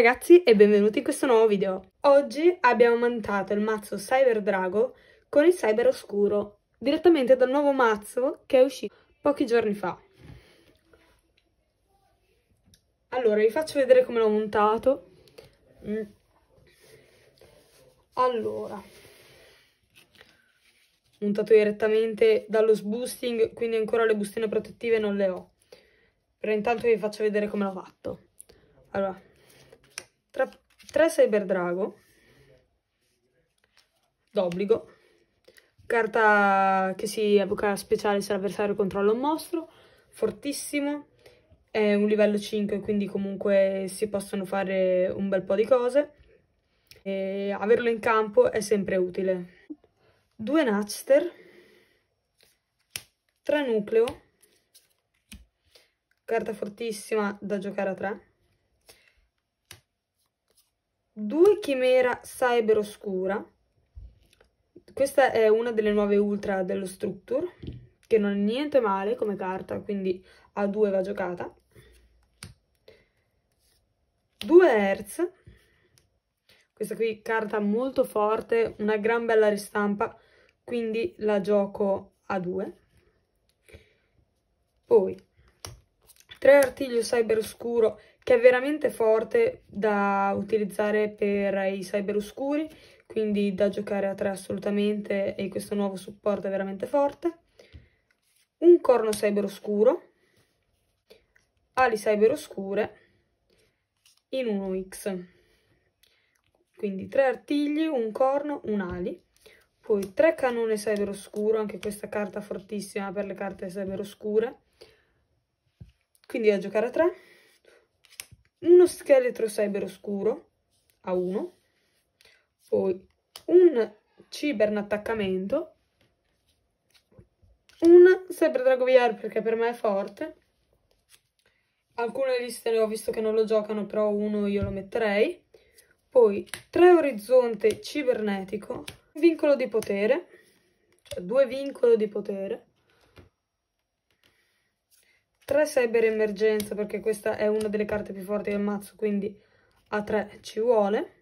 ragazzi e benvenuti in questo nuovo video. Oggi abbiamo montato il mazzo Cyber Drago con il Cyber Oscuro, direttamente dal nuovo mazzo che è uscito pochi giorni fa. Allora, vi faccio vedere come l'ho montato. Mm. Allora, montato direttamente dallo sboosting, quindi ancora le bustine protettive non le ho. Però intanto vi faccio vedere come l'ho fatto. Allora, tra, 3 Cyber Drago, d'obbligo, carta che si evoca speciale se l'avversario controlla un mostro, fortissimo, è un livello 5 quindi comunque si possono fare un bel po' di cose e averlo in campo è sempre utile. Due Natchster, tre Nucleo, carta fortissima da giocare a tre, 2 chimera cyber oscura questa è una delle nuove ultra dello structure che non è niente male come carta quindi a 2 va giocata 2 hertz questa qui carta molto forte una gran bella ristampa quindi la gioco a 2 poi 3 artiglio cyber oscuro che è veramente forte da utilizzare per i cyber oscuri, quindi da giocare a tre assolutamente e questo nuovo supporto è veramente forte. Un corno cyber oscuro, ali cyber oscure in 1x. Quindi tre artigli, un corno, un ali. Poi tre cannone cyber oscuro, anche questa carta fortissima per le carte cyber oscure. Quindi da giocare a tre uno scheletro cyber oscuro a 1, poi un cyber in attaccamento, un cyber dragoviar perché per me è forte, alcune liste ne ho visto che non lo giocano, però uno io lo metterei, poi tre orizzonte cibernetico, vincolo di potere, cioè due vincolo di potere, 3 cyber emergenza perché questa è una delle carte più forti del mazzo, quindi a 3 ci vuole.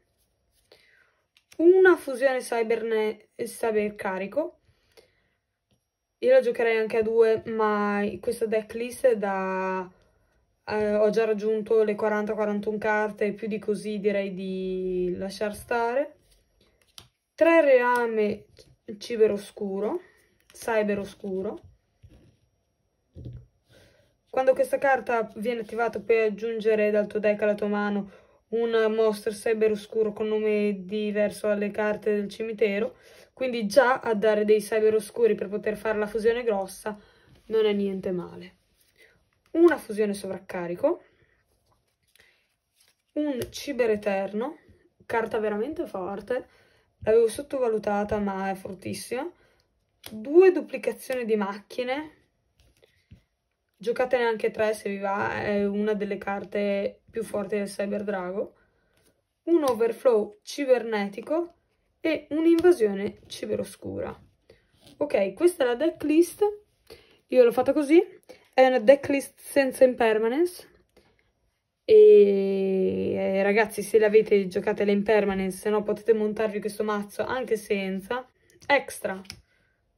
Una fusione cyber, cyber carico. Io la giocherei anche a 2, ma questa decklist da... Eh, ho già raggiunto le 40-41 carte, e più di così direi di lasciar stare. 3 reame ciber oscuro, cyber oscuro quando questa carta viene attivata puoi aggiungere dal tuo deck alla tua mano un monster cyber oscuro con nome diverso alle carte del cimitero, quindi già a dare dei cyber oscuri per poter fare la fusione grossa non è niente male. Una fusione sovraccarico, un ciber eterno, carta veramente forte, l'avevo sottovalutata ma è fortissima, due duplicazioni di macchine, giocatene anche tre se vi va, è una delle carte più forti del Cyber Drago, un overflow cibernetico e un'invasione ciberoscura. Ok, questa è la deck list, io l'ho fatta così, è una deck list senza impermanence, e eh, ragazzi se le avete giocate le impermanence, se no potete montarvi questo mazzo anche senza, extra,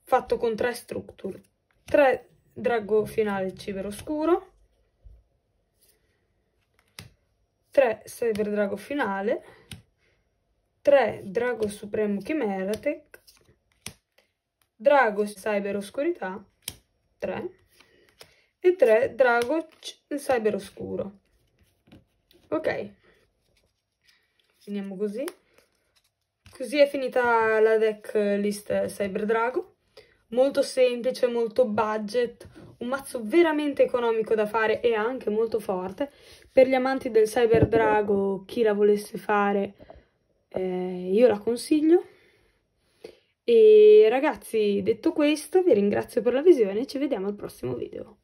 fatto con tre structure, tre drago finale il cibero scuro 3 cyber drago finale 3 drago supremo chimera tech drago cyber oscurità 3 e 3 drago cyber oscuro ok finiamo così così è finita la deck list cyber drago molto semplice, molto budget, un mazzo veramente economico da fare e anche molto forte. Per gli amanti del Cyber Drago, chi la volesse fare, eh, io la consiglio. E ragazzi, detto questo, vi ringrazio per la visione e ci vediamo al prossimo video.